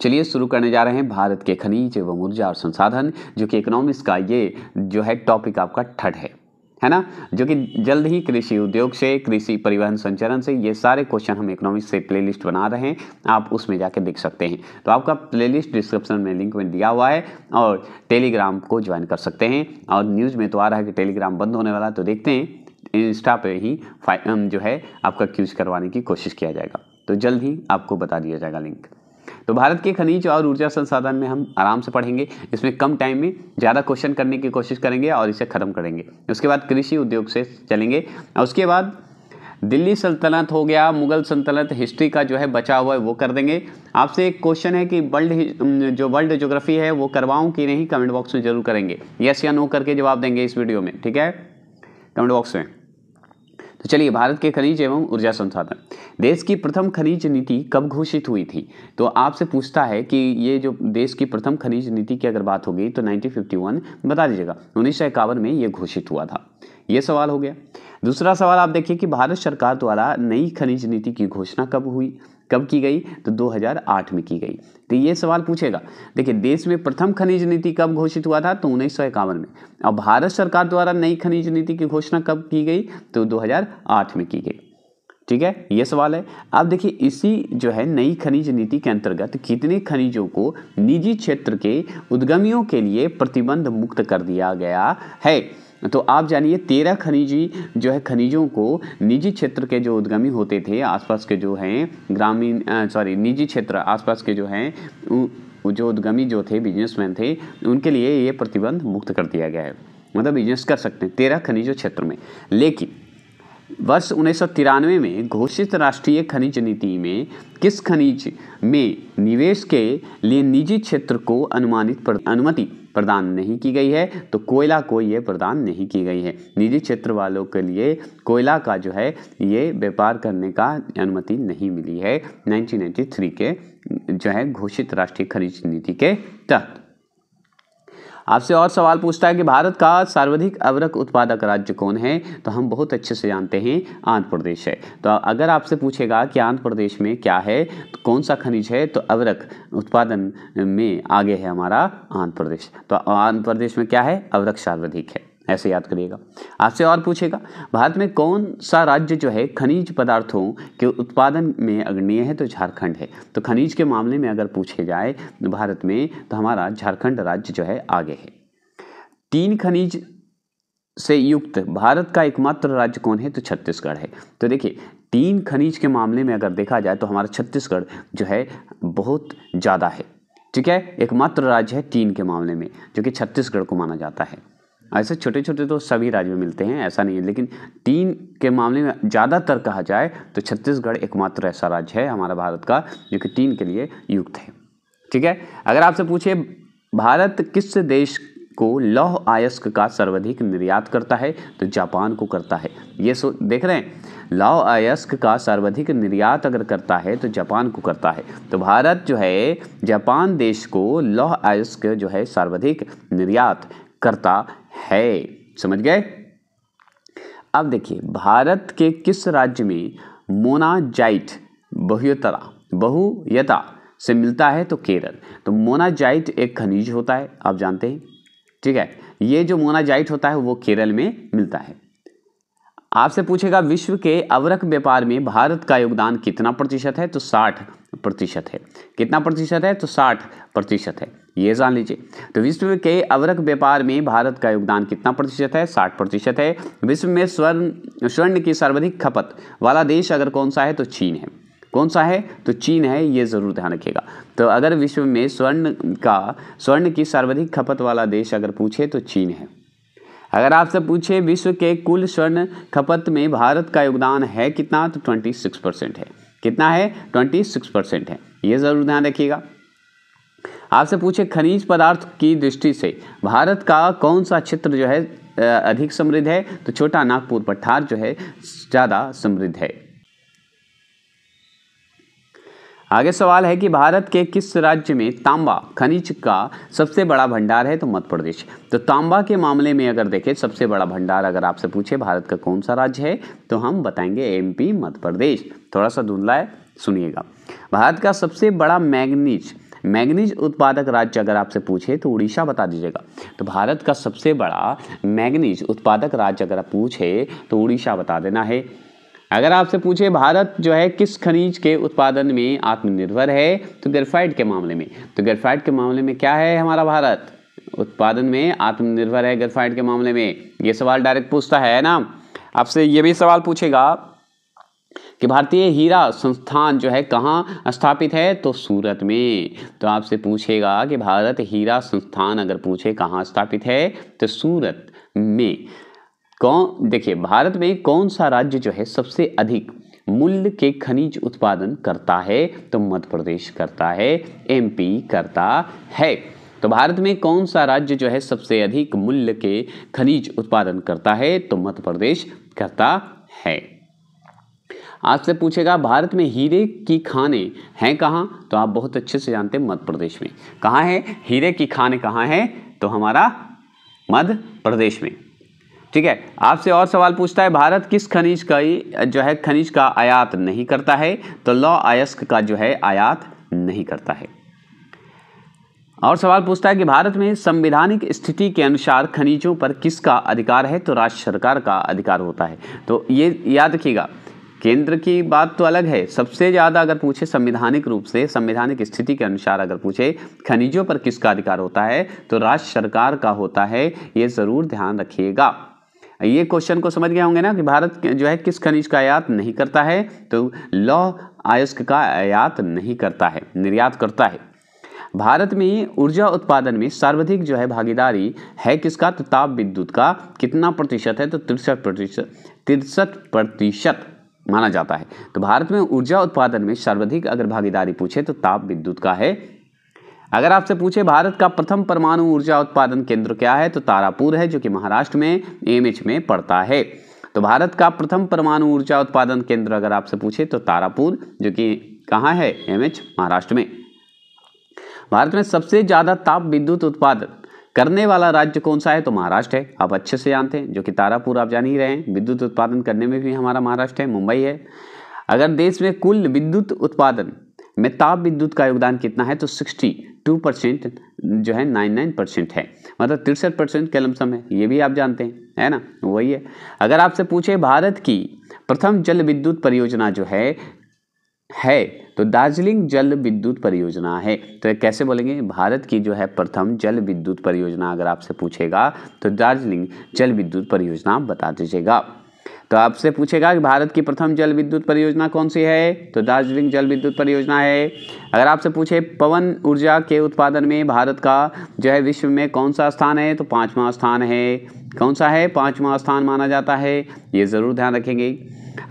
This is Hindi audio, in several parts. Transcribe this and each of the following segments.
चलिए शुरू करने जा रहे हैं भारत के खनिज एवं ऊर्जा और संसाधन जो कि इकोनॉमिक्स का ये जो है टॉपिक आपका थर्ड है है ना जो कि जल्द ही कृषि उद्योग से कृषि परिवहन संचरण से ये सारे क्वेश्चन हम इकोनॉमिक्स से प्लेलिस्ट बना रहे हैं आप उसमें जाके देख सकते हैं तो आपका प्लेलिस्ट डिस्क्रिप्शन में लिंक में दिया हुआ है और टेलीग्राम को ज्वाइन कर सकते हैं और न्यूज़ में तो आ रहा है कि टेलीग्राम बंद होने वाला तो देखते हैं इंस्टा पर ही जो है आपका क्यूज करवाने की कोशिश किया जाएगा तो जल्द ही आपको बता दिया जाएगा लिंक तो भारत के खनिज और ऊर्जा संसाधन में हम आराम से पढ़ेंगे इसमें कम टाइम में ज़्यादा क्वेश्चन करने की कोशिश करेंगे और इसे ख़त्म करेंगे उसके बाद कृषि उद्योग से चलेंगे उसके बाद दिल्ली सल्तनत हो गया मुगल सल्तनत हिस्ट्री का जो है बचा हुआ है वो कर देंगे आपसे एक क्वेश्चन है कि वर्ल्ड जो वर्ल्ड जोग्राफी है वो करवाऊँ कि नहीं कमेंट बॉक्स में जरूर करेंगे यस या नो करके जवाब देंगे इस वीडियो में ठीक है कमेंट बॉक्स में तो चलिए भारत के खनिज एवं ऊर्जा संसाधन देश की प्रथम खनिज नीति कब घोषित हुई थी तो आपसे पूछता है कि ये जो देश की प्रथम खनिज नीति की अगर बात होगी तो 1951 बता दीजिएगा उन्नीस में ये घोषित हुआ था ये सवाल हो गया दूसरा सवाल आप देखिए कि भारत सरकार द्वारा नई खनिज नीति की घोषणा कब हुई कब की गई तो 2008 में की गई तो ये सवाल पूछेगा देखिए देश में प्रथम खनिज नीति कब घोषित हुआ था तो उन्नीस में और भारत सरकार द्वारा नई खनिज नीति की घोषणा कब की गई तो 2008 में की गई ठीक है ये सवाल है अब देखिए इसी जो है नई खनिज नीति के अंतर्गत कितने खनिजों को निजी क्षेत्र के उद्यमियों के लिए प्रतिबंध मुक्त कर दिया गया है तो आप जानिए तेरह खनिजी जो है खनिजों को निजी क्षेत्र के जो उद्गमी होते थे आसपास के जो हैं ग्रामीण सॉरी निजी क्षेत्र आसपास के जो हैं जो उद्गमी जो थे बिजनेसमैन थे उनके लिए ये प्रतिबंध मुक्त कर दिया गया है मतलब बिजनेस कर सकते हैं तेरह खनिजों क्षेत्र में लेकिन वर्ष उन्नीस में घोषित राष्ट्रीय खनिज नीति में किस खनिज में निवेश के लिए निजी क्षेत्र को अनुमानित अनुमति प्रदान नहीं की गई है तो कोयला को ये प्रदान नहीं की गई है निजी क्षेत्र वालों के लिए कोयला का जो है ये व्यापार करने का अनुमति नहीं मिली है 1993 के जो है घोषित राष्ट्रीय खनिज नीति के तहत आपसे और सवाल पूछता है कि भारत का सर्वाधिक अवरक उत्पादक राज्य कौन है तो हम बहुत अच्छे से जानते हैं आंध्र प्रदेश है तो अगर आपसे पूछेगा कि आंध्र प्रदेश में क्या है तो कौन सा खनिज है तो अवरक उत्पादन में आगे है हमारा आंध्र प्रदेश तो आंध्र प्रदेश में क्या है अवरक सर्वाधिक है ऐसे याद करिएगा आपसे और पूछेगा भारत में कौन सा राज्य जो है खनिज पदार्थों के उत्पादन में अग्रणीय है तो झारखंड है तो खनिज के मामले में अगर पूछे जाए भारत में तो हमारा झारखंड राज्य जो है आगे है तीन खनिज से युक्त भारत का एकमात्र राज्य कौन है तो छत्तीसगढ़ है तो देखिए तीन खनिज के मामले में अगर देखा जाए तो हमारा छत्तीसगढ़ जो है बहुत ज़्यादा है ठीक है एकमात्र राज्य है तीन के मामले में जो कि छत्तीसगढ़ को माना जाता है हाँ, ऐसे छोटे छोटे तो सभी राज्य में मिलते हैं ऐसा नहीं है लेकिन तीन के मामले में ज़्यादातर कहा जाए तो छत्तीसगढ़ एकमात्र ऐसा राज्य है हमारा भारत का जो कि तीन के लिए युक्त है ठीक है अगर आपसे पूछे भारत किस देश को लौह आयस्क का सर्वाधिक निर्यात करता है तो जापान को करता है ये सो देख रहे हैं लौह आयस्क का सर्वाधिक निर्यात अगर करता है तो जापान को करता है तो भारत जो है जापान देश को लौह आयस्क जो है सर्वाधिक निर्यात करता है समझ गए अब देखिए भारत के किस राज्य में मोनाजाइट बहुयतरा बहुयता से मिलता है तो केरल तो मोनाजाइट एक खनिज होता है आप जानते हैं ठीक है ये जो मोनाजाइट होता है वो केरल में मिलता है आपसे पूछेगा विश्व के अवरक व्यापार में भारत का योगदान कितना प्रतिशत है तो साठ प्रतिशत है कितना प्रतिशत है तो साठ प्रतिशत है ये जान लीजिए तो विश्व के अवरक व्यापार में भारत का योगदान कितना प्रतिशत है साठ प्रतिशत है विश्व में स्वर्ण स्वर्ण की सर्वाधिक खपत वाला देश अगर कौन सा है तो चीन है कौन सा है तो चीन है ये ज़रूर ध्यान रखिएगा तो अगर विश्व में स्वर्ण का स्वर्ण की सर्वाधिक खपत वाला देश अगर पूछे तो चीन है अगर आपसे पूछे विश्व के कुल स्वर्ण खपत में भारत का योगदान है कितना तो ट्वेंटी सिक्स परसेंट है कितना है ट्वेंटी सिक्स परसेंट है ये ज़रूर ध्यान रखिएगा आपसे पूछे खनिज पदार्थ की दृष्टि से भारत का कौन सा क्षेत्र जो है अधिक समृद्ध है तो छोटा नागपुर पठार जो है ज़्यादा समृद्ध है आगे सवाल है कि भारत के किस राज्य में तांबा खनिज का सबसे बड़ा भंडार है तो मध्य प्रदेश तो तांबा के मामले में अगर देखें सबसे बड़ा भंडार अगर आपसे पूछे भारत का कौन सा राज्य है तो हम बताएंगे एमपी मध्य प्रदेश थोड़ा सा धुंधला है सुनिएगा भारत का सबसे बड़ा मैग्नीज मैग्नीज उत्पादक राज्य अगर आपसे पूछे तो उड़ीसा बता दीजिएगा तो भारत का सबसे बड़ा मैग्नीज उत्पादक राज्य अगर आप पूछे तो उड़ीसा बता देना है अगर आपसे पूछे भारत जो है किस खनिज के उत्पादन में आत्मनिर्भर है तो ग्रेफाइड के मामले में तो ग्रेफाइड के मामले में क्या है हमारा भारत उत्पादन में आत्मनिर्भर है ग्रेफाइड के मामले में ये सवाल डायरेक्ट पूछता है ना आपसे ये भी सवाल पूछेगा कि भारतीय हीरा संस्थान जो है कहाँ स्थापित है तो सूरत में तो आपसे पूछेगा कि भारत हीरा संस्थान अगर पूछे कहाँ स्थापित है तो सूरत में कौन देखिए भारत में कौन सा राज्य जो है सबसे अधिक मूल्य के खनिज उत्पादन करता है तो मध्य प्रदेश करता है एमपी करता है तो भारत में कौन सा राज्य जो है सबसे अधिक मूल्य के खनिज उत्पादन करता है तो मध्य प्रदेश करता है आपसे पूछेगा भारत में हीरे की खाने हैं कहाँ तो आप बहुत अच्छे से जानते हैं मध्य प्रदेश में कहाँ है हीरे की खाने कहाँ हैं तो हमारा मध्य प्रदेश में ठीक है आपसे और सवाल पूछता है भारत किस खनिज का जो है खनिज का आयात नहीं करता है तो लौ अयस्क का जो है आयात नहीं करता है और सवाल पूछता है कि भारत में संवैधानिक स्थिति के अनुसार खनिजों पर किसका अधिकार है तो राज्य सरकार का अधिकार होता है तो ये याद रखिएगा केंद्र की बात तो अलग है सबसे ज़्यादा अगर पूछे संवैधानिक रूप से संवैधानिक स्थिति के अनुसार अगर पूछे खनिजों पर किसका अधिकार होता है तो राज्य सरकार का होता है ये ज़रूर ध्यान रखिएगा ये क्वेश्चन को समझ गए होंगे ना कि भारत जो है किस खनिज का आयात नहीं करता है तो लौह आयस्क का आयात नहीं करता है निर्यात करता है भारत में ऊर्जा उत्पादन में सर्वाधिक जो है भागीदारी है किसका तो ताप विद्युत का कितना प्रतिशत है तो तिरसठ प्रतिशत तिरसठ प्रतिशत माना जाता है तो भारत में ऊर्जा उत्पादन में सर्वाधिक अगर भागीदारी पूछे तो ताप विद्युत का है अगर आपसे पूछे भारत का प्रथम परमाणु ऊर्जा उत्पादन केंद्र क्या है तो तारापुर है जो कि महाराष्ट्र में एमएच में पड़ता है तो भारत का प्रथम परमाणु ऊर्जा उत्पादन केंद्र अगर आपसे पूछे तो तारापुर जो कि कहाँ है एमएच महाराष्ट्र में भारत में सबसे ज़्यादा ताप विद्युत उत्पादन करने वाला राज्य कौन सा है तो महाराष्ट्र है आप अच्छे से जानते हैं जो कि तारापुर आप जान ही रहे हैं विद्युत उत्पादन करने में भी हमारा महाराष्ट्र है मुंबई है अगर देश में कुल विद्युत उत्पादन में ताप विद्युत का योगदान कितना है तो सिक्सटी टू परसेंट जो है नाइन नाइन परसेंट है मतलब तिरसठ परसेंट के लमसम है ये भी आप जानते हैं है ना वही है अगर आपसे पूछे भारत की प्रथम जल विद्युत परियोजना जो है है तो दार्जिलिंग जल विद्युत परियोजना है तो कैसे बोलेंगे भारत की जो है प्रथम जल विद्युत परियोजना अगर आपसे पूछेगा तो दार्जिलिंग जल विद्युत परियोजना बता दीजिएगा तो आपसे पूछेगा कि भारत की प्रथम जल विद्युत परियोजना कौन सी है तो दार्जिलिंग जल विद्युत परियोजना है अगर आपसे पूछे पवन ऊर्जा के उत्पादन में भारत का जो है विश्व में कौन सा स्थान है तो पाँचवा स्थान है कौन सा है पाँचवा स्थान माना जाता है ये ज़रूर ध्यान रखेंगे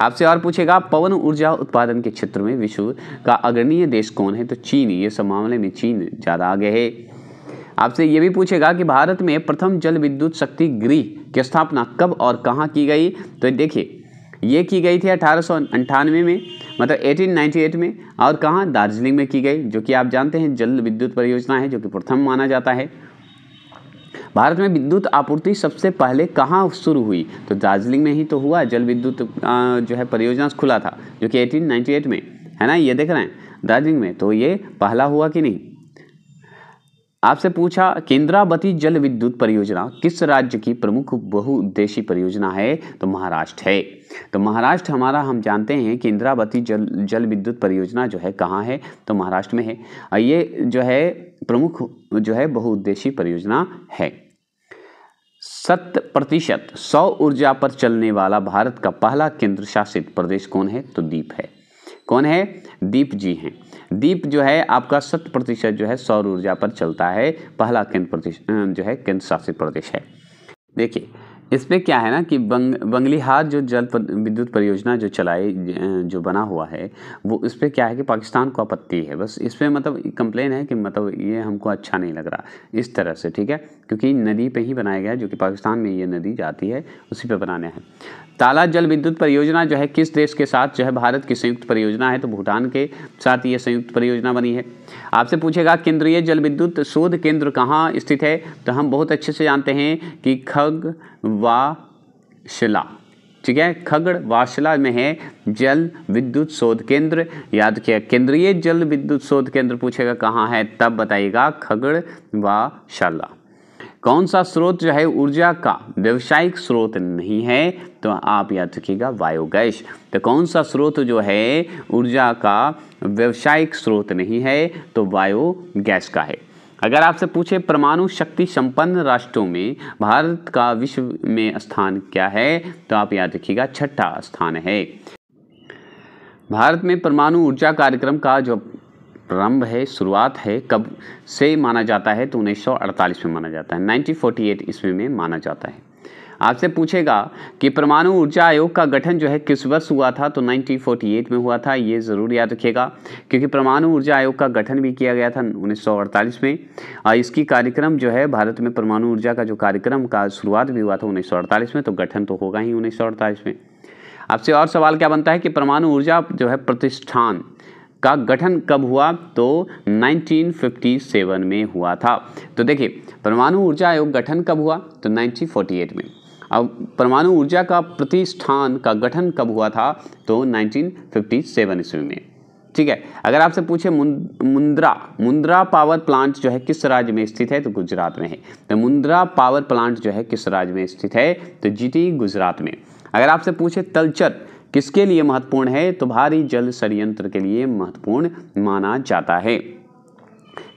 आपसे और पूछेगा पवन ऊर्जा उत्पादन के क्षेत्र में विश्व का अग्रणीय देश कौन है तो चीन ये सब मामले में चीन ज़्यादा आगे है आपसे ये भी पूछेगा कि भारत में प्रथम जल विद्युत शक्ति गृह की स्थापना कब और कहाँ की गई तो देखिए ये की गई थी अठारह में मतलब 1898 में और कहाँ दार्जिलिंग में की गई जो कि आप जानते हैं जल विद्युत परियोजना है जो कि प्रथम माना जाता है भारत में विद्युत आपूर्ति सबसे पहले कहाँ शुरू हुई तो दार्जिलिंग में ही तो हुआ जल विद्युत जो है परियोजना खुला था जो कि 1898 में है ना ये देख रहे हैं दार्जिलिंग में तो ये पहला हुआ कि नहीं आपसे पूछा केंद्रावती जल विद्युत परियोजना किस राज्य की प्रमुख बहुउद्देशीय परियोजना है तो महाराष्ट्र है तो महाराष्ट्र हमारा हम जानते हैं कि इंद्रावती जल जल विद्युत परियोजना जो है कहाँ है तो महाराष्ट्र में है ये जो है प्रमुख जो है बहुउद्देशी परियोजना है शत प्रतिशत सौ ऊर्जा पर चलने वाला भारत का पहला केंद्र शासित प्रदेश कौन है तो दीप है कौन है दीप जी हैं दीप जो है आपका शत प्रतिशत जो है सौर ऊर्जा पर चलता है पहला केंद्र प्रदेश जो है केंद्र शासित प्रदेश है देखिए इस पर क्या है ना कि बंग बंगलीहार जो जल पर, विद्युत परियोजना जो चलाई जो बना हुआ है वो इस पर क्या है कि पाकिस्तान को आपत्ति है बस इस पर मतलब कंप्लेन है कि मतलब ये हमको अच्छा नहीं लग रहा इस तरह से ठीक है क्योंकि नदी पे ही बनाया गया है जो कि पाकिस्तान में ये नदी जाती है उसी पर बनाना है ताला जल विद्युत परियोजना जो है किस देश के साथ जो है भारत की संयुक्त परियोजना है तो भूटान के साथ ये संयुक्त परियोजना बनी है आपसे पूछेगा केंद्रीय जल विद्युत शोध केंद्र कहाँ स्थित है तो हम बहुत अच्छे से जानते हैं कि खग वाशिला ठीक है खगड़ वाशिला में है जल विद्युत शोध केंद्र याद किया केंद्रीय जल विद्युत शोध केंद्र पूछेगा कहाँ है तब बताइएगा खगड़ वाशाला कौन सा स्रोत जो है ऊर्जा का व्यवसायिक स्रोत नहीं है तो आप याद रखिएगा वायोगैस तो कौन सा स्रोत जो है ऊर्जा का व्यवसायिक स्रोत नहीं है तो बायोगैस का है अगर आपसे पूछे परमाणु शक्ति संपन्न राष्ट्रों में भारत का विश्व में स्थान क्या है तो आप याद रखिएगा छठा स्थान है भारत में परमाणु ऊर्जा कार्यक्रम का जो प्रारंभ है शुरुआत है कब से माना जाता है तो 1948 में माना जाता है 1948 ईस्वी में माना जाता है आपसे पूछेगा कि परमाणु ऊर्जा आयोग का गठन जो है किस वर्ष हुआ था तो 1948 में हुआ था ये ज़रूर याद रखिएगा क्योंकि परमाणु ऊर्जा आयोग का गठन भी किया गया था 1948 में और इसकी कार्यक्रम जो है भारत में परमाणु ऊर्जा का जो कार्यक्रम का शुरुआत भी हुआ था उन्नीस में तो गठन तो होगा ही उन्नीस में आपसे और सवाल क्या बनता है कि परमाणु ऊर्जा जो है प्रतिष्ठान का गठन कब हुआ तो 1957 में हुआ था तो देखिए परमाणु ऊर्जा आयोग गठन कब हुआ तो 1948 में अब परमाणु ऊर्जा का प्रतिष्ठान का गठन कब हुआ था तो 1957 ईस्वी में ठीक है अगर आपसे पूछे मुंद्रा मुंद्रा पावर प्लांट जो है किस राज्य में स्थित है तो गुजरात में है तो मुंद्रा पावर प्लांट जो है किस राज्य में स्थित है तो जीटी गुजरात में अगर आपसे पूछे तलचर किसके लिए महत्वपूर्ण है तो भारी जल षडयंत्र के लिए महत्वपूर्ण माना जाता है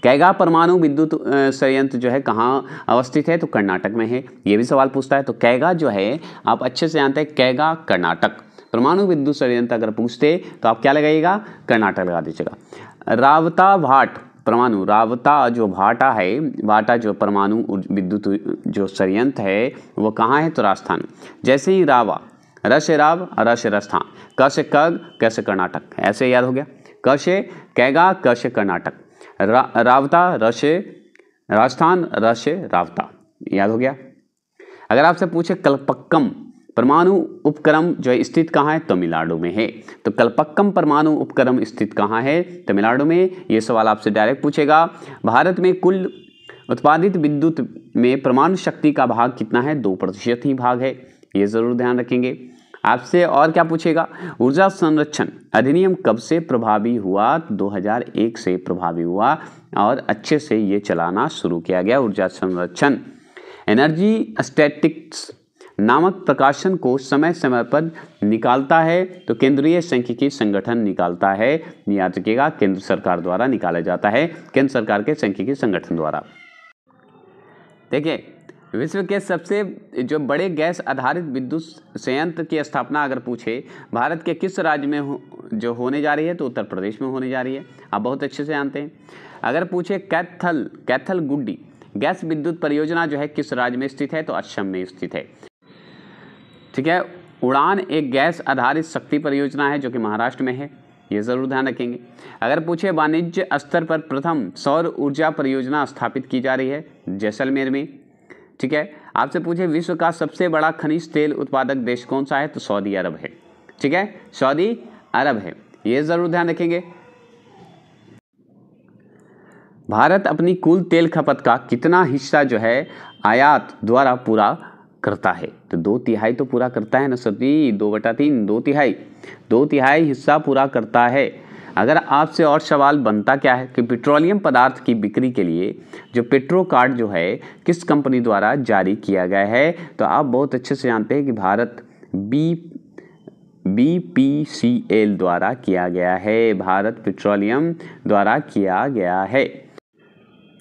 कैगा परमाणु विद्युत संयंत्र जो है कहाँ अवस्थित है तो कर्नाटक में है ये भी सवाल पूछता है तो कैगा जो है आप अच्छे से जानते हैं कैगा कर्नाटक परमाणु विद्युत संयंत्र अगर पूछते तो आप क्या लगाइएगा कर्नाटक लगा दीजिएगा रावता भाट परमाणु रावता जो भाटा है भाटा जो परमाणु विद्युत जो संयंत्र है वो कहाँ है तो राजस्थान जैसे ही रावा रश राव रश राजस्थान कश कग कश कर्नाटक ऐसे याद हो गया कश कैगा कश कर्नाटक रा, रावता रशे राजस्थान रशे रावता याद हो गया अगर आपसे पूछे कल्पक्कम परमाणु उपक्रम जो है स्थित कहाँ है तमिलनाडु में है तो कल्पक्कम परमाणु उपक्रम स्थित कहाँ है तमिलनाडु में ये सवाल आपसे डायरेक्ट पूछेगा भारत में कुल उत्पादित विद्युत में परमाणु शक्ति का भाग कितना है दो प्रतिशत ही भाग है ये ज़रूर ध्यान रखेंगे आपसे और क्या पूछेगा ऊर्जा संरक्षण अधिनियम कब से प्रभावी हुआ 2001 से प्रभावी हुआ और अच्छे से ये चलाना शुरू किया गया ऊर्जा संरक्षण एनर्जी स्टैटिक्स नामक प्रकाशन को समय समय पर निकालता है तो केंद्रीय सांख्यिकी संगठन निकालता है याद रखिएगा केंद्र सरकार द्वारा निकाला जाता है केंद्र सरकार के सांख्यिकी संगठन द्वारा देखिए विश्व के सबसे जो बड़े गैस आधारित विद्युत संयंत्र की स्थापना अगर पूछे भारत के किस राज्य में हो, जो होने जा रही है तो उत्तर प्रदेश में होने जा रही है आप बहुत अच्छे से जानते हैं अगर पूछे कैथल कैथल गुड्डी गैस विद्युत परियोजना जो है किस राज्य में स्थित है तो असम में स्थित है ठीक है उड़ान एक गैस आधारित शक्ति परियोजना है जो कि महाराष्ट्र में है ये ज़रूर ध्यान रखेंगे अगर पूछे वाणिज्य स्तर पर प्रथम सौर ऊर्जा परियोजना स्थापित की जा रही है जैसलमेर में ठीक है आपसे पूछे विश्व का सबसे बड़ा खनिज तेल उत्पादक देश कौन सा है तो सऊदी अरब है ठीक है सऊदी अरब है ये ज़रूर ध्यान रखेंगे भारत अपनी कुल तेल खपत का कितना हिस्सा जो है आयात द्वारा पूरा करता है तो दो तिहाई तो पूरा करता है ना सभी दो बटा तीन दो तिहाई दो तिहाई हिस्सा पूरा करता है अगर आपसे और सवाल बनता क्या है कि पेट्रोलियम पदार्थ की बिक्री के लिए जो पेट्रो कार्ड जो है किस कंपनी द्वारा जारी किया गया है तो आप बहुत अच्छे से जानते हैं कि Bharat B B P C L द्वारा किया गया है भारत पेट्रोलियम द्वारा किया गया है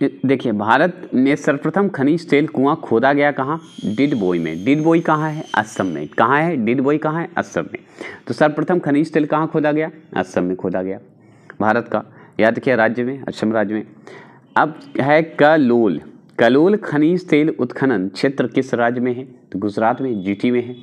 देखिए भारत में सर्वप्रथम खनिज तेल कुआं खोदा गया कहाँ डिडबोई में डिडबोई कहाँ है असम में कहाँ है डिडबोई कहाँ है असम में तो सर्वप्रथम खनिज तेल कहाँ खोदा गया असम में खोदा गया भारत का याद किया राज्य में असम राज्य में अब है कलोल कलोल खनिज तेल उत्खनन क्षेत्र किस राज्य में है तो गुजरात में जी में है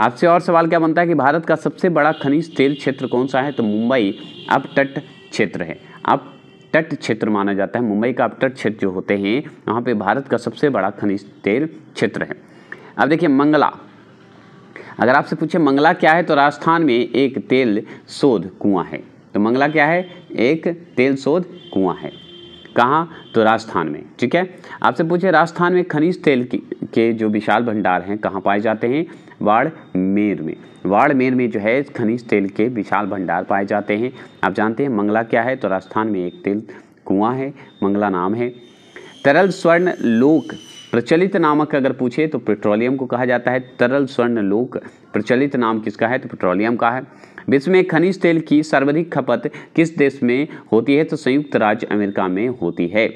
आपसे और सवाल क्या बनता है कि भारत का सबसे बड़ा खनिज तेल क्षेत्र कौन सा है तो मुंबई अब तट क्षेत्र है अब तट क्षेत्र माना जाता है मुंबई का तट क्षेत्र जो होते हैं वहाँ पे भारत का सबसे बड़ा खनिज तेल क्षेत्र है अब देखिए मंगला अगर आपसे पूछे मंगला क्या है तो राजस्थान में एक तेल शोध कुआं है तो मंगला क्या है एक तेल शोध कुआं है कहाँ तो राजस्थान में ठीक है आपसे पूछे राजस्थान में खनिज तेल के जो विशाल भंडार हैं कहाँ पाए जाते हैं वाड़मेर में वाड़मेर में जो है खनिज तेल के विशाल भंडार पाए जाते हैं आप जानते हैं मंगला क्या है तो राजस्थान में एक तेल कुआं है मंगला नाम है तरल स्वर्ण लोक प्रचलित नामक अगर पूछे तो पेट्रोलियम को कहा जाता है तरल स्वर्ण लोक प्रचलित नाम किसका है तो पेट्रोलियम का है विश्व में खनिज तेल की सर्वाधिक खपत किस देश में होती है तो संयुक्त राज्य अमेरिका में होती है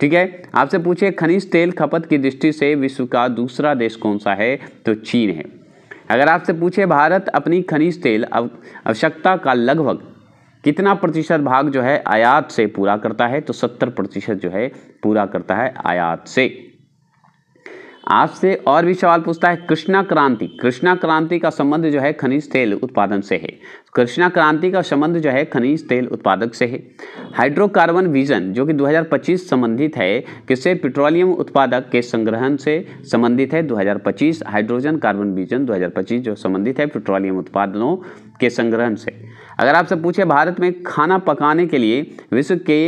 ठीक है आपसे पूछे खनिज तेल खपत की दृष्टि से विश्व का दूसरा देश कौन सा है तो चीन है अगर आपसे पूछे भारत अपनी खनिज तेल आवश्यकता का लगभग कितना प्रतिशत भाग जो है आयात से पूरा करता है तो सत्तर प्रतिशत जो है पूरा करता है आयात से आपसे और भी सवाल पूछता है कृष्णा क्रांति कृष्णा क्रांति का संबंध जो है खनिज तेल उत्पादन से है कृष्णा क्रांति का संबंध जो है खनिज तेल उत्पादक से है हाइड्रोकार्बन विजन जो कि 2025 संबंधित है किससे पेट्रोलियम उत्पादक के संग्रहण से संबंधित है 2025 हाइड्रोजन कार्बन विजन 2025 जो संबंधित है पेट्रोलियम उत्पादनों के संग्रहण से अगर आपसे पूछे भारत में खाना पकाने के लिए विश्व के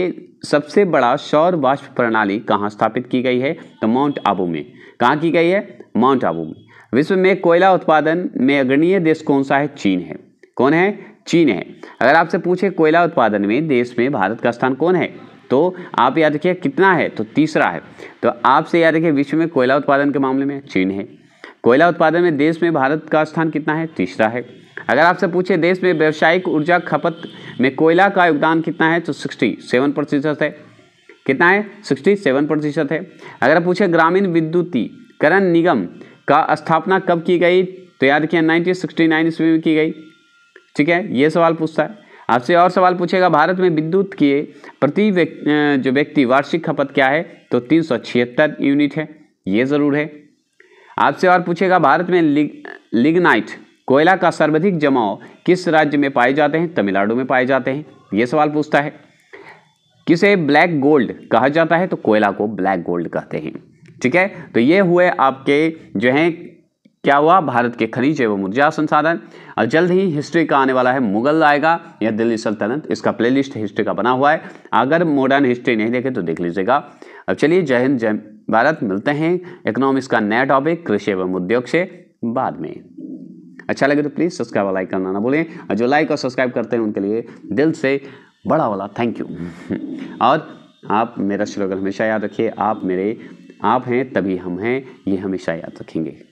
सबसे बड़ा सौर वाष्प प्रणाली कहाँ स्थापित की गई है तो माउंट आबू में कहाँ की गई है माउंट आबू में विश्व में कोयला उत्पादन में अग्रणीय देश कौन सा है चीन है कौन है चीन है अगर आपसे पूछे कोयला उत्पादन में देश में भारत का स्थान कौन है तो आप याद रखिए कितना है तो तीसरा है तो आपसे याद रखिए विश्व में कोयला उत्पादन के मामले में चीन है कोयला उत्पादन में देश में भारत का स्थान कितना है तीसरा है अगर आपसे पूछे देश में व्यावसायिक ऊर्जा खपत में कोयला का योगदान कितना है तो सिक्सटी सेवन प्रतिशत है कितना है सिक्सटी सेवन प्रतिशत है अगर आप पूछे ग्रामीण विद्युतीकरण निगम का स्थापना कब की गई तो याद रखिए नाइन ईस्वी में की गई ठीक है ये सवाल पूछता है आपसे और सवाल पूछेगा भारत में विद्युत के प्रति व्यक्ति जो व्यक्ति वार्षिक खपत क्या है तो तीन यूनिट है ये ज़रूर है आपसे और पूछेगा भारत में लिग लिगनाइट कोयला का सर्वाधिक जमाव किस राज्य में पाए जाते हैं तमिलनाडु में पाए जाते हैं ये सवाल पूछता है किसे ब्लैक गोल्ड कहा जाता है तो कोयला को ब्लैक गोल्ड कहते हैं ठीक है तो ये हुए आपके जो हैं क्या हुआ भारत के खनिज एवं ऊर्जा संसाधन और जल्द ही हिस्ट्री का आने वाला है मुगल आएगा या दिल्ली सल्तनत इसका प्लेलिस्ट हिस्ट्री का बना हुआ है अगर मॉडर्न हिस्ट्री नहीं देखे तो देख लीजिएगा अब चलिए जय हिंद जय भारत मिलते हैं इकोनॉमिक्स का नया टॉपिक कृषि एवं उद्योग से बाद में अच्छा लगे तो प्लीज़ सब्सक्राइब और लाइक करना ना भूलें और जो लाइक और सब्सक्राइब करते हैं उनके लिए दिल से बड़ा वाला थैंक यू और आप मेरा स्लोगन हमेशा याद रखिए आप मेरे आप हैं तभी हम हैं ये हमेशा याद रखेंगे